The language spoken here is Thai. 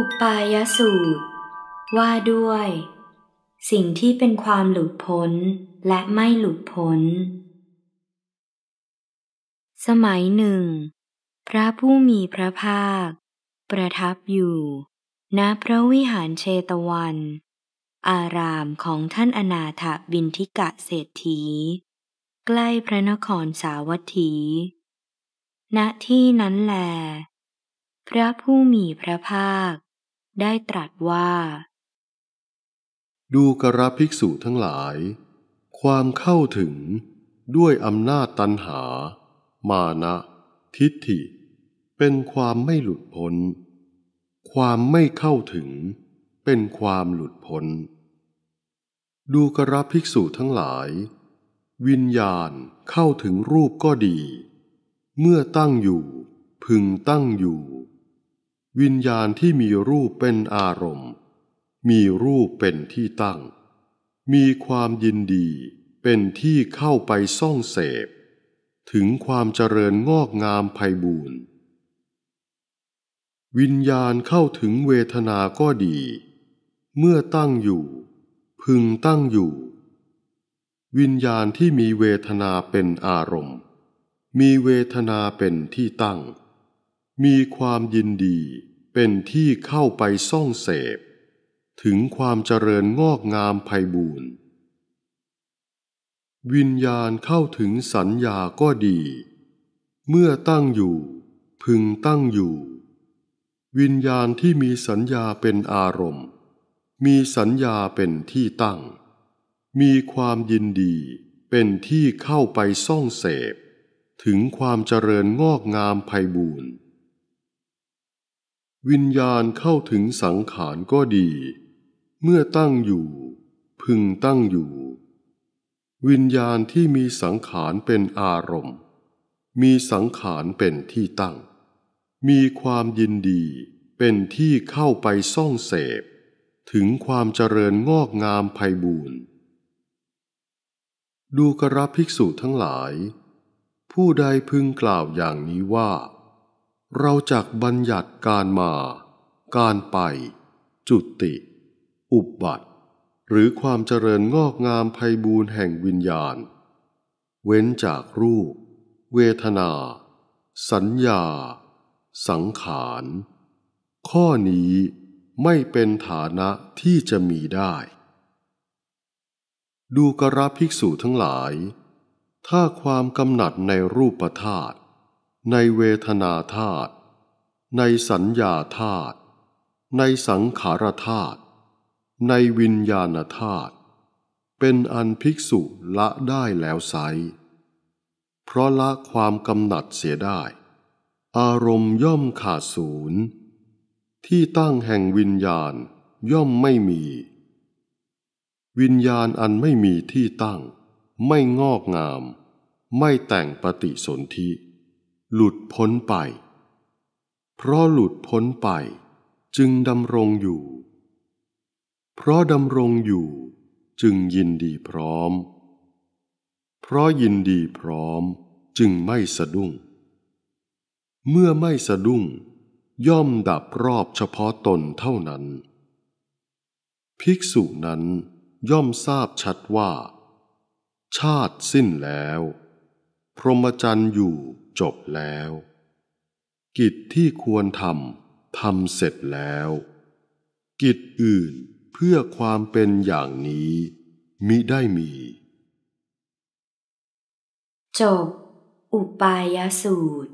อุปายสูตร ว่าด้วย สิ่งที่เป็นความหลุดพ้นและไม่หลุดพ้น สมัยหนึ่ง พระผู้มีพระภาค ประทับอยู่ ณพระวิหารเชตวัน อารามของท่านอนาถบินทิกะเศรษฐี ใกล้พระนครสาวัตถี ณที่นั้นแล พระผู้มีพระภาคได้ตรัสว่า ดูกระภิกษุทั้งหลาย ความเข้าถึงด้วยอำนาจตันหา มานะทิฏฐิ เป็นความไม่หลุดพ้น ความไม่เข้าถึงเป็นความหลุดพ้น ดูกระภิกษุทั้งหลาย วิญญาณเข้าถึงรูปก็ดี เมื่อตั้งอยู่พึงตั้งอยู่วิญญาณที่มีรูปเป็นอารมณ์ มีรูปเป็นที่ตั้ง มีความยินดีเป็นที่เข้าไปซ่องเสพ ถึงความเจริญงอกงามไพบูรณ์วิญญาณเข้าถึงเวทนาก็ดี เมื่อตั้งอยู่ พึงตั้งอยู่ วิญญาณที่มีเวทนาเป็นอารมณ์ มีเวทนาเป็นที่ตั้งมีความยินดีเป็นที่เข้าไปซ่องเสพถึงความเจริญงอกงามไพบูรณ์วิญญาณเข้าถึงสัญญาก็ดีเมื่อตั้งอยู่พึงตั้งอยู่วิญญาณที่มีสัญญาเป็นอารมณ์มีสัญญาเป็นที่ตั้งมีความยินดีเป็นที่เข้าไปซ่องเสพถึงความเจริญงอกงามไพบูรณ์วิญญาณเข้าถึงสังขารก็ดี เมื่อตั้งอยู่ พึงตั้งอยู่ วิญญาณที่มีสังขารเป็นอารมณ์ มีสังขารเป็นที่ตั้ง มีความยินดีเป็นที่เข้าไปซ่องเสพ ถึงความเจริญงอกงามไพบูรณ์ดูกระภิกษุทั้งหลาย ผู้ใดพึงกล่าวอย่างนี้ว่าเราจักบัญญัติการมา การไป จุติ อุบัติ หรือความเจริญงอกงามไพบูรแห่งวิญญาณ เว้นจากรูป เวทนา สัญญา สังขาร ข้อนี้ไม่เป็นฐานะที่จะมีได้ ดูกระภิกษุทั้งหลาย ถ้าความกำหนัดในรูปธาตุในเวทนาธาตุในสัญญาธาตุในสังขารธาตุในวิญญาณธาตุเป็นอันภิกษุละได้แล้วไซเพราะละความกำหนัดเสียได้ อารมณ์ย่อมขาดศูนย์ที่ตั้งแห่งวิญญาณย่อมไม่มี วิญญาณอันไม่มีที่ตั้งไม่งอกงาม ไม่แต่งปฏิสนธิหลุดพ้นไป เพราะหลุดพ้นไป จึงดำรงอยู่ เพราะดำรงอยู่จึงยินดีพร้อม เพราะยินดีพร้อมจึงไม่สะดุ้ง เมื่อไม่สะดุ้ง ย่อมดับรอบเฉพาะตนเท่านั้น ภิกษุนั้นย่อมทราบชัดว่า ชาติสิ้นแล้ว พรหมจรรย์อยู่จบแล้ว กิจที่ควรทำทำเสร็จแล้ว กิจอื่นเพื่อความเป็นอย่างนี้ มิได้มี จบอุปายสูตร